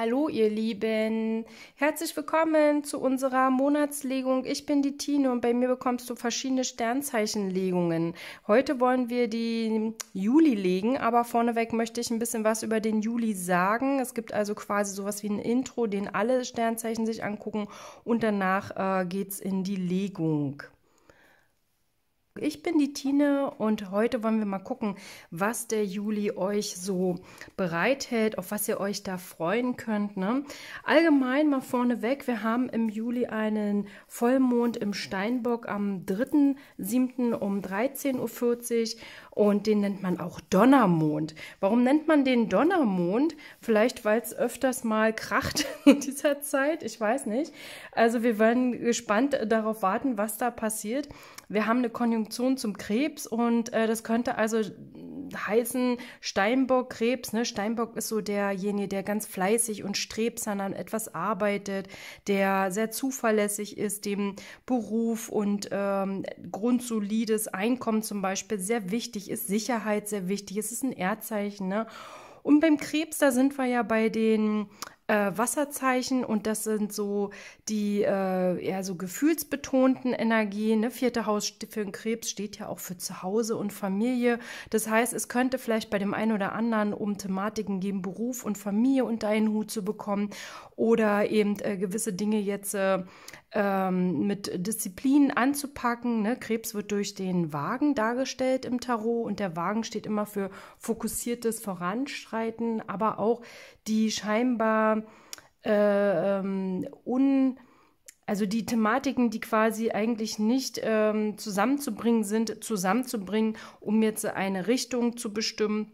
Hallo ihr Lieben, herzlich willkommen zu unserer Monatslegung. Ich bin die Tine und bei mir bekommst du verschiedene Sternzeichenlegungen. Heute wollen wir die Juli legen, aber vorneweg möchte ich ein bisschen was über den Juli sagen. Es gibt also quasi sowas wie ein Intro, den alle Sternzeichen sich angucken und danach äh, geht's in die Legung. Ich bin die Tine und heute wollen wir mal gucken, was der Juli euch so bereithält, auf was ihr euch da freuen könnt. Ne? Allgemein mal vorneweg, wir haben im Juli einen Vollmond im Steinbock am 3.7. um 13.40 Uhr und den nennt man auch Donnermond. Warum nennt man den Donnermond? Vielleicht, weil es öfters mal kracht in dieser Zeit, ich weiß nicht. Also wir werden gespannt darauf warten, was da passiert. Wir haben eine Konjunktur Funktion zum Krebs und äh, das könnte also heißen Steinbock-Krebs. Ne? Steinbock ist so derjenige, der ganz fleißig und strebsam an etwas arbeitet, der sehr zuverlässig ist, dem Beruf und ähm, grundsolides Einkommen zum Beispiel sehr wichtig ist, Sicherheit sehr wichtig es ist ein Erdzeichen. Ne? Und beim Krebs, da sind wir ja bei den äh, Wasserzeichen und das sind so die äh, eher so gefühlsbetonten Energien. Ne? Vierte Haus für den Krebs steht ja auch für Zuhause und Familie. Das heißt, es könnte vielleicht bei dem einen oder anderen um Thematiken gehen, Beruf und Familie unter einen Hut zu bekommen oder eben äh, gewisse Dinge jetzt äh, ähm, mit Disziplinen anzupacken. Ne? Krebs wird durch den Wagen dargestellt im Tarot und der Wagen steht immer für fokussiertes Voranschreiten, aber auch die scheinbar äh, ähm, un also die Thematiken, die quasi eigentlich nicht ähm, zusammenzubringen sind, zusammenzubringen, um jetzt eine Richtung zu bestimmen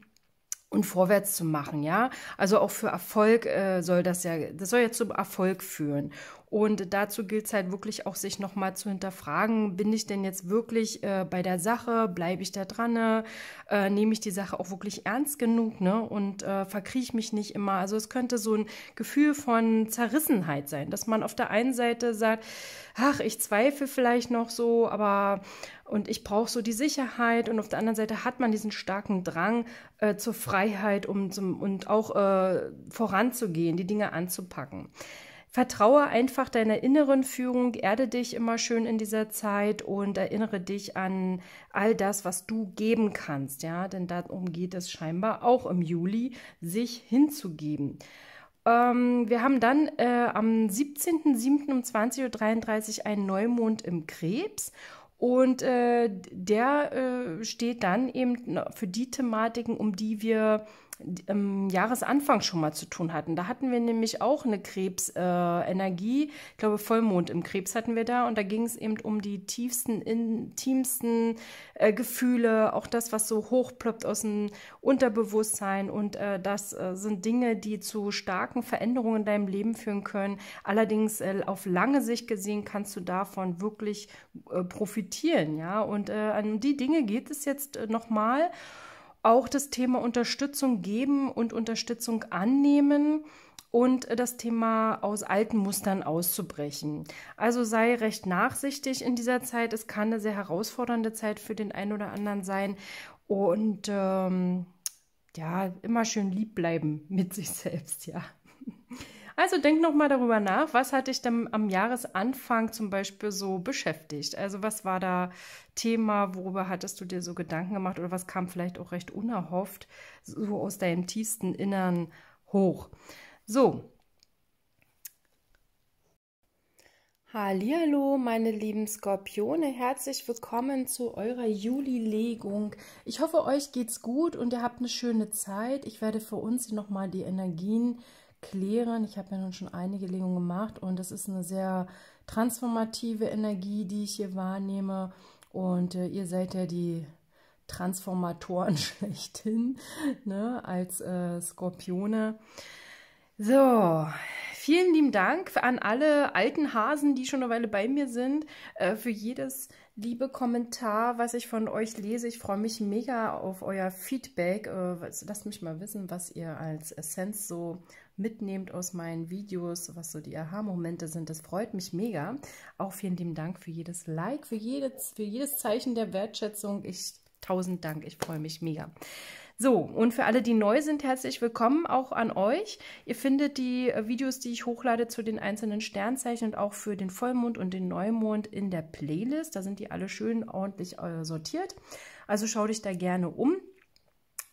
und vorwärts zu machen, ja. Also auch für Erfolg äh, soll das ja, das soll ja zum Erfolg führen. Und dazu gilt es halt wirklich auch, sich nochmal zu hinterfragen, bin ich denn jetzt wirklich äh, bei der Sache, bleibe ich da dran, äh, nehme ich die Sache auch wirklich ernst genug ne? und äh, verkrieche mich nicht immer. Also es könnte so ein Gefühl von Zerrissenheit sein, dass man auf der einen Seite sagt, ach, ich zweifle vielleicht noch so, aber und ich brauche so die Sicherheit und auf der anderen Seite hat man diesen starken Drang äh, zur Freiheit um, zum, und auch äh, voranzugehen, die Dinge anzupacken. Vertraue einfach deiner inneren Führung, erde dich immer schön in dieser Zeit und erinnere dich an all das, was du geben kannst, ja, denn darum geht es scheinbar auch im Juli, sich hinzugeben. Ähm, wir haben dann äh, am 17.07. um 20.33 Uhr einen Neumond im Krebs und äh, der äh, steht dann eben für die Thematiken, um die wir ähm, Jahresanfang schon mal zu tun hatten. Da hatten wir nämlich auch eine Krebsenergie, äh, ich glaube Vollmond im Krebs hatten wir da und da ging es eben um die tiefsten, intimsten äh, Gefühle, auch das, was so hochploppt aus dem Unterbewusstsein und äh, das äh, sind Dinge, die zu starken Veränderungen in deinem Leben führen können. Allerdings äh, auf lange Sicht gesehen kannst du davon wirklich äh, profitieren, ja. Und an die Dinge geht es jetzt äh, nochmal auch das Thema Unterstützung geben und Unterstützung annehmen und das Thema aus alten Mustern auszubrechen. Also sei recht nachsichtig in dieser Zeit. Es kann eine sehr herausfordernde Zeit für den einen oder anderen sein. Und ähm, ja, immer schön lieb bleiben mit sich selbst, ja. Also denk nochmal darüber nach, was hat dich denn am Jahresanfang zum Beispiel so beschäftigt? Also was war da Thema, worüber hattest du dir so Gedanken gemacht oder was kam vielleicht auch recht unerhofft so aus deinem tiefsten Innern hoch? So, Hallihallo, meine lieben Skorpione, herzlich willkommen zu eurer Juli-Legung. Ich hoffe, euch geht's gut und ihr habt eine schöne Zeit. Ich werde für uns nochmal die Energien klären. Ich habe ja nun schon einige Legungen gemacht und das ist eine sehr transformative Energie, die ich hier wahrnehme. Und äh, ihr seid ja die Transformatoren schlechthin, ne, als äh, Skorpione. So, vielen lieben Dank an alle alten Hasen, die schon eine Weile bei mir sind, äh, für jedes liebe Kommentar, was ich von euch lese. Ich freue mich mega auf euer Feedback. Äh, lasst mich mal wissen, was ihr als Essenz so mitnehmt aus meinen Videos, was so die Aha-Momente sind. Das freut mich mega. Auch vielen lieben Dank für jedes Like, für jedes, für jedes Zeichen der Wertschätzung. Ich tausend Dank. Ich freue mich mega. So, und für alle, die neu sind, herzlich willkommen auch an euch. Ihr findet die äh, Videos, die ich hochlade zu den einzelnen Sternzeichen und auch für den Vollmond und den Neumond in der Playlist. Da sind die alle schön ordentlich äh, sortiert. Also schau dich da gerne um.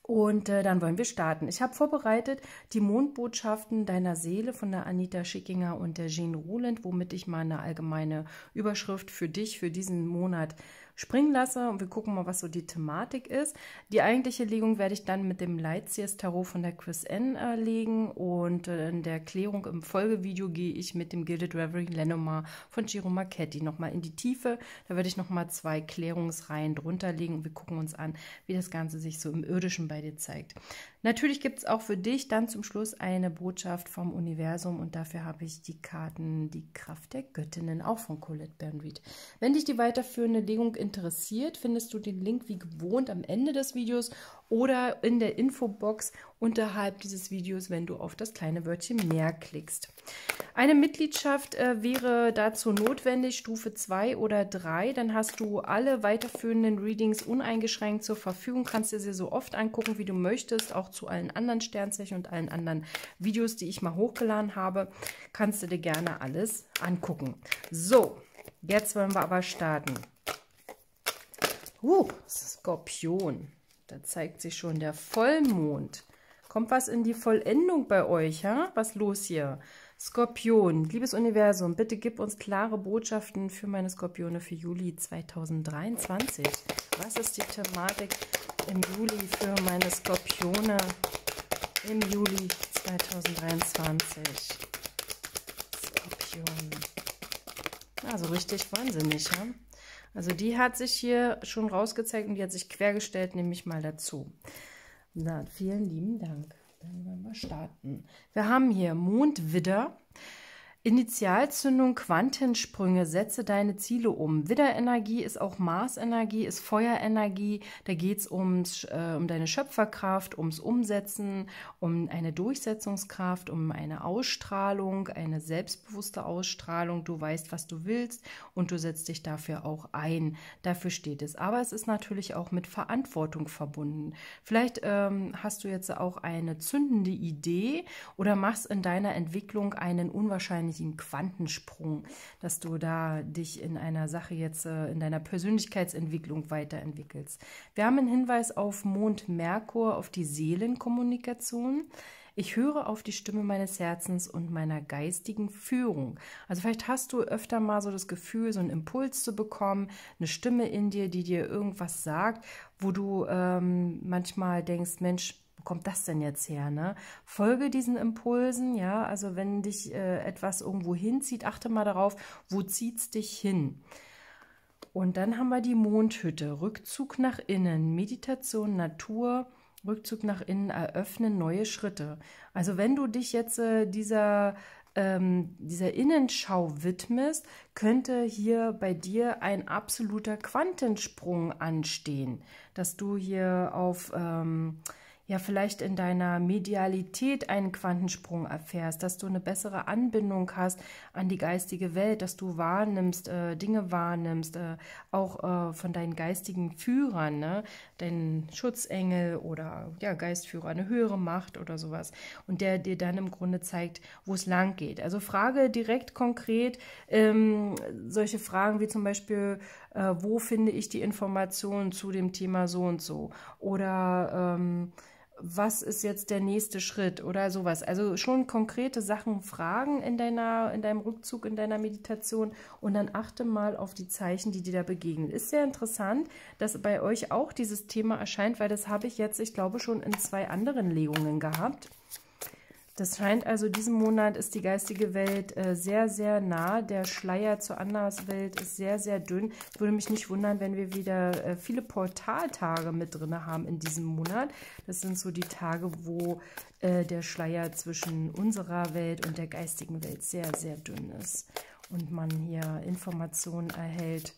Und äh, dann wollen wir starten. Ich habe vorbereitet die Mondbotschaften deiner Seele von der Anita Schickinger und der Jean Ruland, womit ich mal eine allgemeine Überschrift für dich für diesen Monat springen lasse und wir gucken mal, was so die Thematik ist. Die eigentliche Legung werde ich dann mit dem Lightseers Tarot von der Chris N äh, legen und äh, in der Klärung im Folgevideo gehe ich mit dem Gilded Reverie Lenormand von Giro Marchetti nochmal in die Tiefe. Da werde ich nochmal zwei Klärungsreihen drunter legen und wir gucken uns an, wie das Ganze sich so im Irdischen bei dir zeigt. Natürlich gibt es auch für dich dann zum Schluss eine Botschaft vom Universum und dafür habe ich die Karten Die Kraft der Göttinnen auch von Colette Bernreed. Wenn dich die weiterführende Legung in interessiert, findest du den Link wie gewohnt am Ende des Videos oder in der Infobox unterhalb dieses Videos, wenn du auf das kleine Wörtchen mehr klickst. Eine Mitgliedschaft äh, wäre dazu notwendig, Stufe 2 oder 3. Dann hast du alle weiterführenden Readings uneingeschränkt zur Verfügung, kannst dir sie so oft angucken, wie du möchtest, auch zu allen anderen Sternzeichen und allen anderen Videos, die ich mal hochgeladen habe, kannst du dir gerne alles angucken. So, jetzt wollen wir aber starten. Uh, Skorpion. Da zeigt sich schon der Vollmond. Kommt was in die Vollendung bei euch, ha? Was los hier? Skorpion, liebes Universum, bitte gib uns klare Botschaften für meine Skorpione für Juli 2023. Was ist die Thematik im Juli für meine Skorpione im Juli 2023? Skorpion. Also richtig wahnsinnig, ja? Also die hat sich hier schon rausgezeigt und die hat sich quergestellt, nehme ich mal dazu. Na, vielen lieben Dank. Dann wollen wir starten. Wir haben hier Mondwider. Initialzündung, Quantensprünge, setze deine Ziele um. Widderenergie ist auch Marsenergie, ist Feuerenergie. Da geht's ums, äh, um deine Schöpferkraft, ums Umsetzen, um eine Durchsetzungskraft, um eine Ausstrahlung, eine selbstbewusste Ausstrahlung. Du weißt, was du willst und du setzt dich dafür auch ein. Dafür steht es. Aber es ist natürlich auch mit Verantwortung verbunden. Vielleicht ähm, hast du jetzt auch eine zündende Idee oder machst in deiner Entwicklung einen unwahrscheinlichen ein Quantensprung, dass du da dich in einer Sache jetzt, äh, in deiner Persönlichkeitsentwicklung weiterentwickelst. Wir haben einen Hinweis auf Mond Merkur, auf die Seelenkommunikation. Ich höre auf die Stimme meines Herzens und meiner geistigen Führung. Also vielleicht hast du öfter mal so das Gefühl, so einen Impuls zu bekommen, eine Stimme in dir, die dir irgendwas sagt, wo du ähm, manchmal denkst, Mensch, wo kommt das denn jetzt her? Ne? Folge diesen Impulsen, ja, also wenn dich äh, etwas irgendwo hinzieht, achte mal darauf, wo zieht es dich hin? Und dann haben wir die Mondhütte, Rückzug nach innen, Meditation, Natur, Rückzug nach innen, eröffnen neue Schritte. Also wenn du dich jetzt äh, dieser ähm, dieser Innenschau widmest, könnte hier bei dir ein absoluter Quantensprung anstehen, dass du hier auf ähm, ja vielleicht in deiner Medialität einen Quantensprung erfährst, dass du eine bessere Anbindung hast an die geistige Welt, dass du wahrnimmst, äh, Dinge wahrnimmst, äh, auch äh, von deinen geistigen Führern, ne? deinen Schutzengel oder ja, Geistführer, eine höhere Macht oder sowas und der dir dann im Grunde zeigt, wo es lang geht. Also frage direkt konkret ähm, solche Fragen wie zum Beispiel, äh, wo finde ich die Informationen zu dem Thema so und so? Oder ähm, was ist jetzt der nächste Schritt oder sowas. Also schon konkrete Sachen fragen in, deiner, in deinem Rückzug, in deiner Meditation und dann achte mal auf die Zeichen, die dir da begegnen. Ist sehr interessant, dass bei euch auch dieses Thema erscheint, weil das habe ich jetzt, ich glaube, schon in zwei anderen Legungen gehabt. Das scheint also, diesen Monat ist die geistige Welt äh, sehr, sehr nah. Der Schleier zur Anderswelt ist sehr, sehr dünn. Ich würde mich nicht wundern, wenn wir wieder äh, viele Portaltage mit drin haben in diesem Monat. Das sind so die Tage, wo äh, der Schleier zwischen unserer Welt und der geistigen Welt sehr, sehr dünn ist. Und man hier Informationen erhält,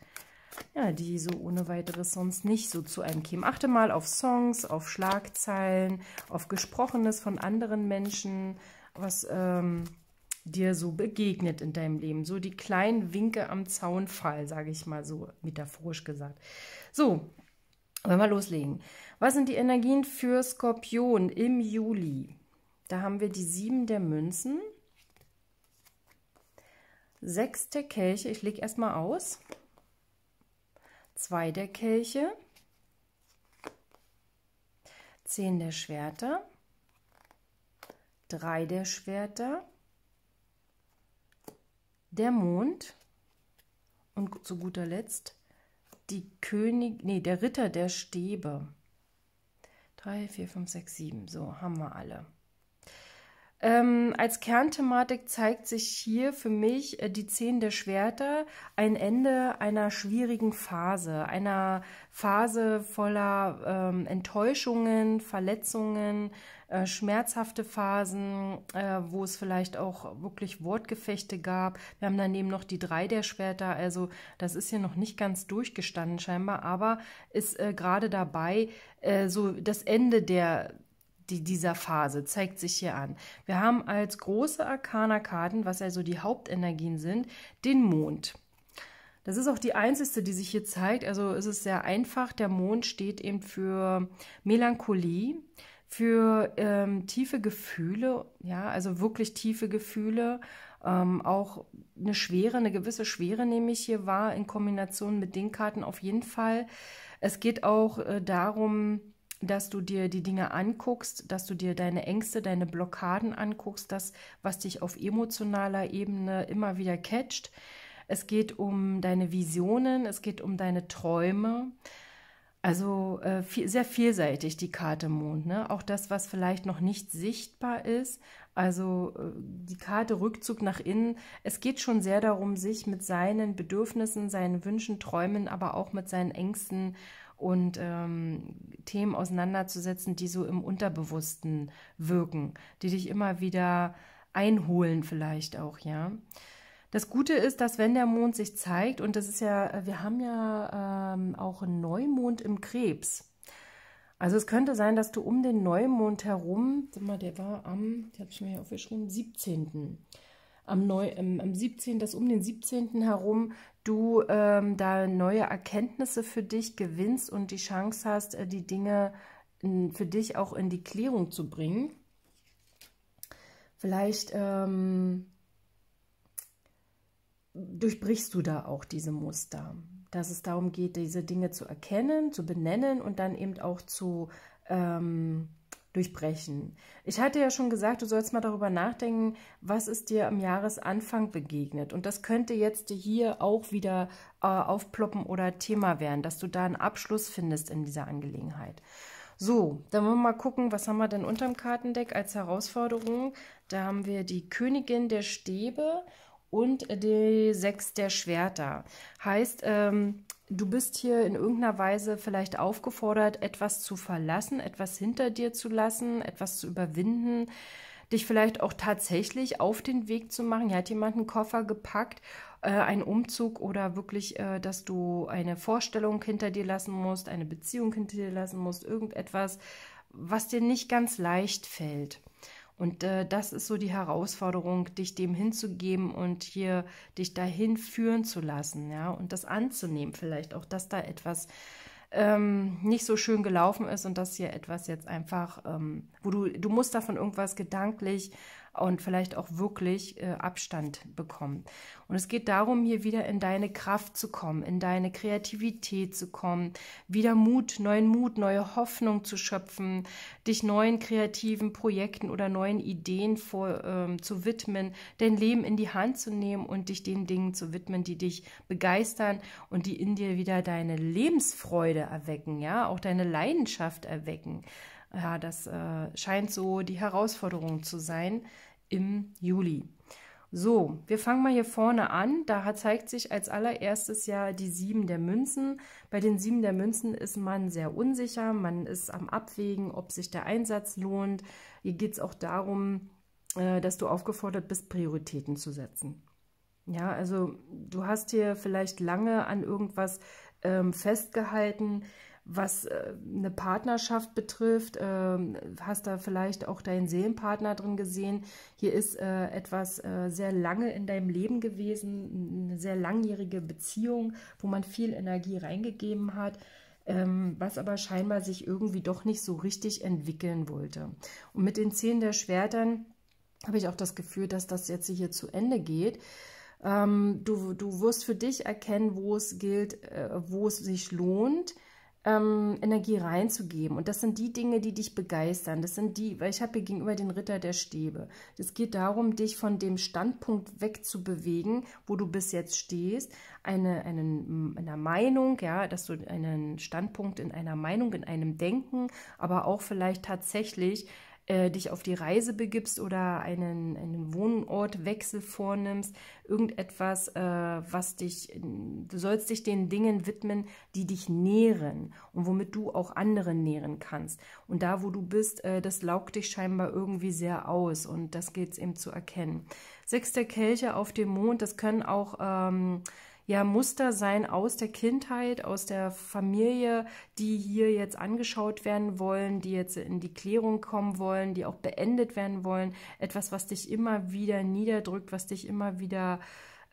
ja, die so ohne weiteres sonst nicht so zu einem kämen. Achte mal auf Songs, auf Schlagzeilen, auf Gesprochenes von anderen Menschen, was ähm, dir so begegnet in deinem Leben. So die kleinen Winke am Zaunfall, sage ich mal so metaphorisch gesagt. So, wollen wir loslegen. Was sind die Energien für Skorpion im Juli? Da haben wir die sieben der Münzen, sechs der Kelche. Ich lege erstmal aus. 2 der Kelche, 10 der Schwerter, 3 der Schwerter, der Mond und zu guter Letzt die König, nee, der Ritter der Stäbe. 3, 4, 5, 6, 7. So, haben wir alle. Ähm, als Kernthematik zeigt sich hier für mich äh, die Zehn der Schwerter, ein Ende einer schwierigen Phase, einer Phase voller ähm, Enttäuschungen, Verletzungen, äh, schmerzhafte Phasen, äh, wo es vielleicht auch wirklich Wortgefechte gab. Wir haben daneben noch die Drei der Schwerter, also das ist hier noch nicht ganz durchgestanden scheinbar, aber ist äh, gerade dabei, äh, so das Ende der die, dieser Phase zeigt sich hier an. Wir haben als große Arkana-Karten, was also die Hauptenergien sind, den Mond. Das ist auch die einzigste, die sich hier zeigt. Also ist es sehr einfach. Der Mond steht eben für Melancholie, für ähm, tiefe Gefühle, ja, also wirklich tiefe Gefühle. Ähm, auch eine Schwere, eine gewisse Schwere nehme ich hier wahr, in Kombination mit den Karten auf jeden Fall. Es geht auch äh, darum, dass du dir die Dinge anguckst, dass du dir deine Ängste, deine Blockaden anguckst, das, was dich auf emotionaler Ebene immer wieder catcht. Es geht um deine Visionen, es geht um deine Träume. Also äh, viel, sehr vielseitig die Karte Mond. Ne? Auch das, was vielleicht noch nicht sichtbar ist. Also äh, die Karte Rückzug nach innen. Es geht schon sehr darum, sich mit seinen Bedürfnissen, seinen Wünschen, Träumen, aber auch mit seinen Ängsten äh, und ähm, Themen auseinanderzusetzen, die so im Unterbewussten wirken, die dich immer wieder einholen vielleicht auch, ja. Das Gute ist, dass wenn der Mond sich zeigt, und das ist ja, wir haben ja ähm, auch einen Neumond im Krebs. Also es könnte sein, dass du um den Neumond herum, sag mal, der war am, ich habe es mir aufgeschrieben, 17. Am, Neu, ähm, am 17., dass um den 17. herum du ähm, da neue Erkenntnisse für dich gewinnst und die Chance hast, äh, die Dinge für dich auch in die Klärung zu bringen. Vielleicht ähm, durchbrichst du da auch diese Muster, dass es darum geht, diese Dinge zu erkennen, zu benennen und dann eben auch zu ähm, durchbrechen. Ich hatte ja schon gesagt, du sollst mal darüber nachdenken, was ist dir am Jahresanfang begegnet. Und das könnte jetzt hier auch wieder äh, aufploppen oder Thema werden, dass du da einen Abschluss findest in dieser Angelegenheit. So, dann wollen wir mal gucken, was haben wir denn unterm Kartendeck als Herausforderung? Da haben wir die Königin der Stäbe und die Sechs der Schwerter. Heißt, ähm, du bist hier in irgendeiner Weise vielleicht aufgefordert, etwas zu verlassen, etwas hinter dir zu lassen, etwas zu überwinden, dich vielleicht auch tatsächlich auf den Weg zu machen. Hier hat jemand einen Koffer gepackt, äh, einen Umzug oder wirklich, äh, dass du eine Vorstellung hinter dir lassen musst, eine Beziehung hinter dir lassen musst, irgendetwas, was dir nicht ganz leicht fällt. Und äh, das ist so die Herausforderung, dich dem hinzugeben und hier dich dahin führen zu lassen, ja, und das anzunehmen, vielleicht auch, dass da etwas ähm, nicht so schön gelaufen ist und dass hier etwas jetzt einfach, ähm, wo du, du musst davon irgendwas gedanklich und vielleicht auch wirklich äh, Abstand bekommen. Und es geht darum, hier wieder in deine Kraft zu kommen, in deine Kreativität zu kommen, wieder Mut, neuen Mut, neue Hoffnung zu schöpfen, dich neuen kreativen Projekten oder neuen Ideen vor, ähm, zu widmen, dein Leben in die Hand zu nehmen und dich den Dingen zu widmen, die dich begeistern und die in dir wieder deine Lebensfreude erwecken, ja, auch deine Leidenschaft erwecken. Ja, das äh, scheint so die Herausforderung zu sein im Juli. So, wir fangen mal hier vorne an. Da zeigt sich als allererstes ja die Sieben der Münzen. Bei den Sieben der Münzen ist man sehr unsicher. Man ist am Abwägen, ob sich der Einsatz lohnt. Hier geht es auch darum, äh, dass du aufgefordert bist, Prioritäten zu setzen. Ja, also du hast hier vielleicht lange an irgendwas ähm, festgehalten, was äh, eine Partnerschaft betrifft, ähm, hast da vielleicht auch deinen Seelenpartner drin gesehen. Hier ist äh, etwas äh, sehr lange in deinem Leben gewesen, eine sehr langjährige Beziehung, wo man viel Energie reingegeben hat. Ähm, was aber scheinbar sich irgendwie doch nicht so richtig entwickeln wollte. Und mit den Zehen der Schwertern habe ich auch das Gefühl, dass das jetzt hier zu Ende geht. Ähm, du, du wirst für dich erkennen, wo es gilt, wo es sich lohnt, ähm, Energie reinzugeben. Und das sind die Dinge, die dich begeistern. Das sind die, weil ich habe hier gegenüber den Ritter der Stäbe. Es geht darum, dich von dem Standpunkt wegzubewegen, wo du bis jetzt stehst, eine, einen, einer Meinung, ja, dass du einen Standpunkt in einer Meinung, in einem Denken, aber auch vielleicht tatsächlich äh, dich auf die Reise begibst oder einen, einen Wohnortwechsel vornimmst, irgendetwas, äh, was dich, du sollst dich den Dingen widmen, die dich nähren und womit du auch anderen nähren kannst. Und da, wo du bist, äh, das laugt dich scheinbar irgendwie sehr aus und das gilt es eben zu erkennen. Sechster Kelche auf dem Mond, das können auch... Ähm, ja Muster sein aus der Kindheit, aus der Familie, die hier jetzt angeschaut werden wollen, die jetzt in die Klärung kommen wollen, die auch beendet werden wollen. Etwas, was dich immer wieder niederdrückt, was dich immer wieder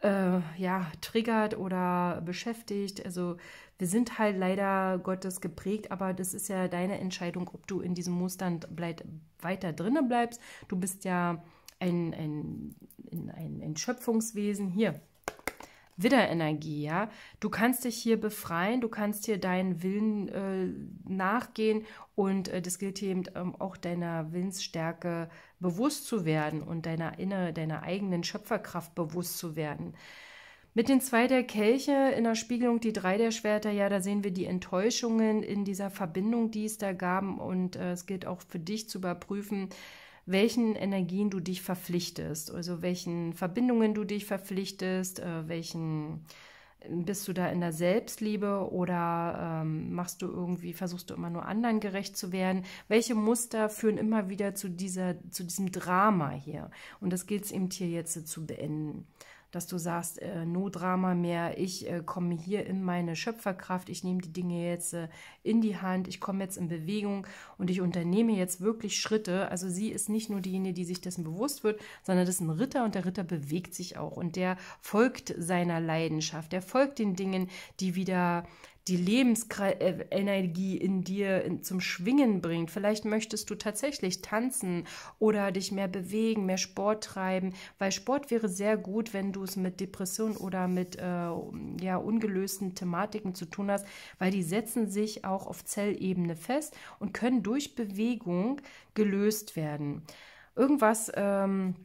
äh, ja, triggert oder beschäftigt. Also wir sind halt leider Gottes geprägt, aber das ist ja deine Entscheidung, ob du in diesem Mustern bleib, weiter drinne bleibst. Du bist ja ein, ein, ein, ein Schöpfungswesen hier. Widderenergie, ja. Du kannst dich hier befreien, du kannst hier deinen Willen äh, nachgehen und äh, das gilt eben ähm, auch deiner Willensstärke bewusst zu werden und deiner inner, deiner eigenen Schöpferkraft bewusst zu werden. Mit den zwei der Kelche in der Spiegelung, die drei der Schwerter, ja, da sehen wir die Enttäuschungen in dieser Verbindung, die es da gab. Und äh, es gilt auch für dich zu überprüfen, welchen Energien du dich verpflichtest, also welchen Verbindungen du dich verpflichtest, äh, welchen ähm, bist du da in der Selbstliebe oder ähm, machst du irgendwie, versuchst du immer nur anderen gerecht zu werden? Welche Muster führen immer wieder zu dieser, zu diesem Drama hier? Und das gilt es eben hier jetzt zu beenden dass du sagst, äh, no Drama mehr, ich äh, komme hier in meine Schöpferkraft, ich nehme die Dinge jetzt äh, in die Hand, ich komme jetzt in Bewegung und ich unternehme jetzt wirklich Schritte. Also sie ist nicht nur diejenige, die sich dessen bewusst wird, sondern das ist ein Ritter und der Ritter bewegt sich auch und der folgt seiner Leidenschaft, der folgt den Dingen, die wieder die Lebensenergie äh, in dir in, zum Schwingen bringt. Vielleicht möchtest du tatsächlich tanzen oder dich mehr bewegen, mehr Sport treiben, weil Sport wäre sehr gut, wenn du es mit Depressionen oder mit äh, ja, ungelösten Thematiken zu tun hast, weil die setzen sich auch auf Zellebene fest und können durch Bewegung gelöst werden. Irgendwas. Ähm,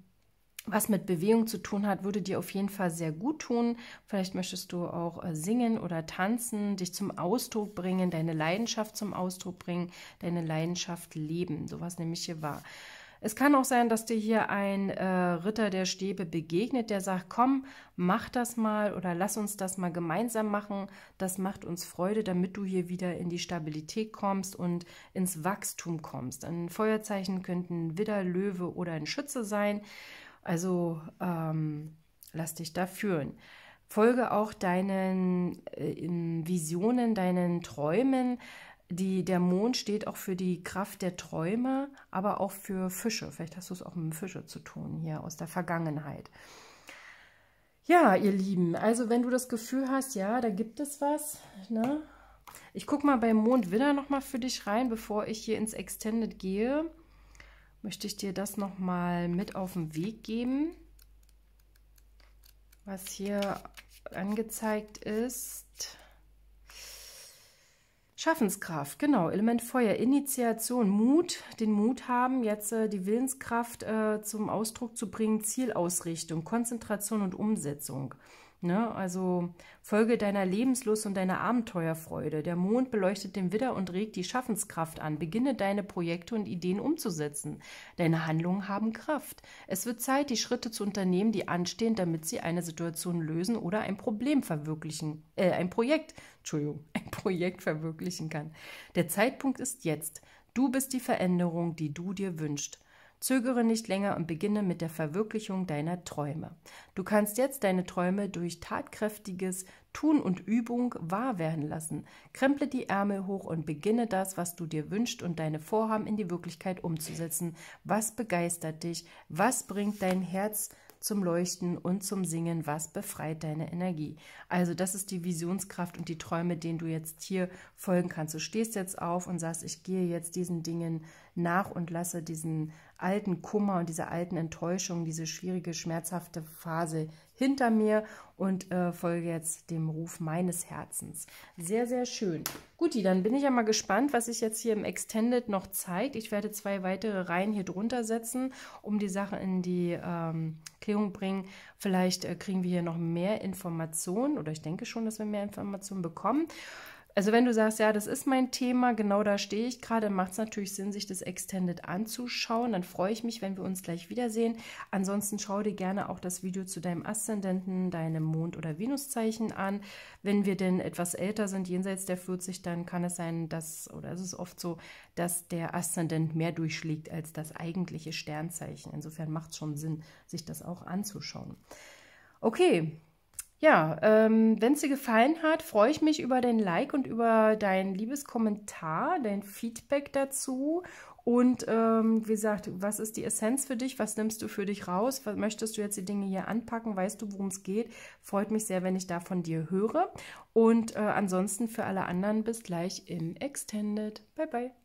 was mit Bewegung zu tun hat, würde dir auf jeden Fall sehr gut tun. Vielleicht möchtest du auch äh, singen oder tanzen, dich zum Ausdruck bringen, deine Leidenschaft zum Ausdruck bringen, deine Leidenschaft leben. So was nämlich hier war. Es kann auch sein, dass dir hier ein äh, Ritter der Stäbe begegnet, der sagt, komm, mach das mal oder lass uns das mal gemeinsam machen. Das macht uns Freude, damit du hier wieder in die Stabilität kommst und ins Wachstum kommst. Ein Feuerzeichen könnten Widder, Löwe oder ein Schütze sein. Also ähm, lass dich da führen. Folge auch deinen äh, Visionen, deinen Träumen. Die, der Mond steht auch für die Kraft der Träume, aber auch für Fische. Vielleicht hast du es auch mit Fische zu tun hier aus der Vergangenheit. Ja, ihr Lieben, also wenn du das Gefühl hast, ja, da gibt es was, ne? Ich gucke mal beim Mond wieder nochmal für dich rein, bevor ich hier ins Extended gehe möchte ich dir das nochmal mit auf den Weg geben, was hier angezeigt ist. Schaffenskraft, genau, Element Feuer, Initiation, Mut, den Mut haben, jetzt äh, die Willenskraft äh, zum Ausdruck zu bringen, Zielausrichtung, Konzentration und Umsetzung. Ne? Also folge deiner Lebenslust und deiner Abenteuerfreude. Der Mond beleuchtet den Widder und regt die Schaffenskraft an. Beginne deine Projekte und Ideen umzusetzen. Deine Handlungen haben Kraft. Es wird Zeit, die Schritte zu unternehmen, die anstehen, damit sie eine Situation lösen oder ein Problem verwirklichen, äh, ein Projekt, Entschuldigung, ein Projekt verwirklichen kann. Der Zeitpunkt ist jetzt. Du bist die Veränderung, die du dir wünschst. Zögere nicht länger und beginne mit der Verwirklichung deiner Träume. Du kannst jetzt deine Träume durch tatkräftiges Tun und Übung wahr werden lassen. Kremple die Ärmel hoch und beginne das, was du dir wünschst und deine Vorhaben in die Wirklichkeit umzusetzen. Was begeistert dich? Was bringt dein Herz zum Leuchten und zum Singen? Was befreit deine Energie? Also das ist die Visionskraft und die Träume, denen du jetzt hier folgen kannst. Du stehst jetzt auf und sagst, ich gehe jetzt diesen Dingen nach und lasse diesen alten Kummer und diese alten Enttäuschungen, diese schwierige, schmerzhafte Phase hinter mir und äh, folge jetzt dem Ruf meines Herzens. Sehr, sehr schön. Guti, dann bin ich ja mal gespannt, was sich jetzt hier im Extended noch zeigt. Ich werde zwei weitere Reihen hier drunter setzen, um die Sache in die ähm, Klärung bringen. Vielleicht äh, kriegen wir hier noch mehr Informationen oder ich denke schon, dass wir mehr Informationen bekommen. Also wenn du sagst, ja, das ist mein Thema, genau da stehe ich gerade, macht es natürlich Sinn, sich das Extended anzuschauen. Dann freue ich mich, wenn wir uns gleich wiedersehen. Ansonsten schau dir gerne auch das Video zu deinem Aszendenten, deinem Mond- oder Venuszeichen an. Wenn wir denn etwas älter sind, jenseits der 40, dann kann es sein, dass, oder es ist oft so, dass der Aszendent mehr durchschlägt als das eigentliche Sternzeichen. Insofern macht es schon Sinn, sich das auch anzuschauen. Okay, ja, ähm, wenn es dir gefallen hat, freue ich mich über den Like und über dein liebes Kommentar, dein Feedback dazu. Und ähm, wie gesagt, was ist die Essenz für dich? Was nimmst du für dich raus? Was, möchtest du jetzt die Dinge hier anpacken? Weißt du, worum es geht? Freut mich sehr, wenn ich da von dir höre. Und äh, ansonsten für alle anderen bis gleich im Extended. Bye, bye.